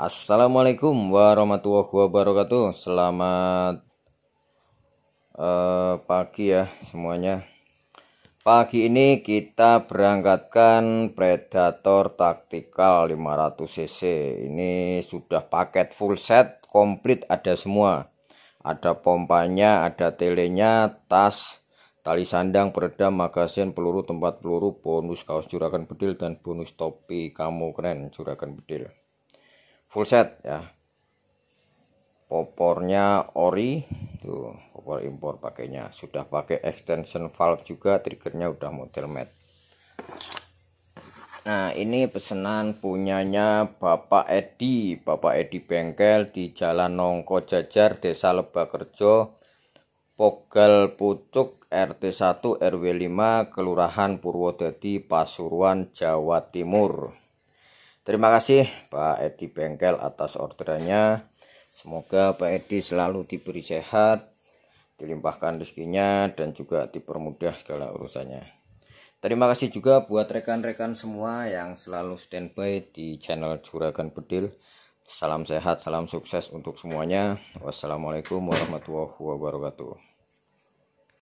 Assalamualaikum warahmatullahi wabarakatuh. Selamat uh, pagi ya semuanya. Pagi ini kita berangkatkan Predator Tactical 500cc. Ini sudah paket full set, komplit ada semua. Ada pompanya, ada telenya, tas, tali sandang, peredam, magasin, peluru, tempat peluru, bonus kaos juragan bedil dan bonus topi kamu keren juragan bedil full set ya popornya ori tuh popor impor pakainya sudah pakai extension valve juga triggernya udah model matte Nah ini pesanan punyanya Bapak Edi Bapak Edi Bengkel di Jalan Nongko Jajar Desa Lebakerjo Pogal Putuk, RT 1 RW 5 Kelurahan Purwodadi Pasuruan Jawa Timur Terima kasih Pak Edi Bengkel atas orderannya. Semoga Pak Edi selalu diberi sehat, dilimpahkan rezekinya dan juga dipermudah segala urusannya. Terima kasih juga buat rekan-rekan semua yang selalu standby di channel Juragan Bedil. Salam sehat, salam sukses untuk semuanya. Wassalamualaikum warahmatullahi wabarakatuh.